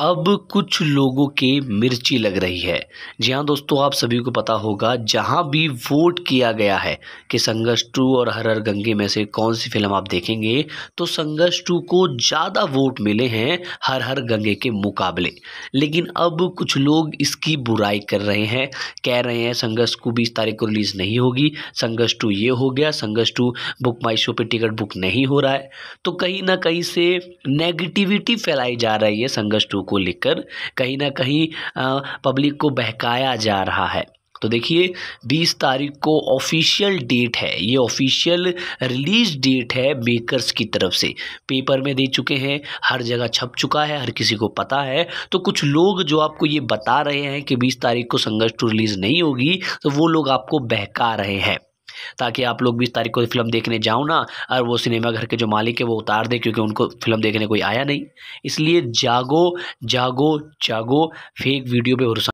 अब कुछ लोगों के मिर्ची लग रही है जी हाँ दोस्तों आप सभी को पता होगा जहाँ भी वोट किया गया है कि संघर्ष टू और हर हर गंगे में से कौन सी फिल्म आप देखेंगे तो संघर्ष टू को ज़्यादा वोट मिले हैं हर हर गंगे के मुकाबले लेकिन अब कुछ लोग इसकी बुराई कर रहे हैं कह रहे हैं संघर्ष को बीस तारीख को रिलीज़ नहीं होगी संघर्ष टू ये हो गया Sangharsh two BookMyShow पर टिकट बुक नहीं हो रहा है तो कहीं ना कहीं से नेगेटिविटी फैलाई जा रही है संघर्ष टू को लेकर कहीं ना कहीं पब्लिक को बहकाया जा रहा है तो देखिए 20 तारीख को ऑफिशियल डेट है ये ऑफिशियल रिलीज डेट है मेकर्स की तरफ से पेपर में दे चुके हैं हर जगह छप चुका है हर किसी को पता है तो कुछ लोग जो आपको ये बता रहे हैं कि 20 तारीख को संघर्ष टू रिलीज़ नहीं होगी तो वो लोग आपको बहका रहे हैं ताकि आप लोग बीस तारीख को फिल्म देखने जाओ ना और वो सिनेमा घर के जो मालिक है वो उतार दे क्योंकि उनको फिल्म देखने कोई आया नहीं इसलिए जागो जागो जागो फेक वीडियो पर भरोसा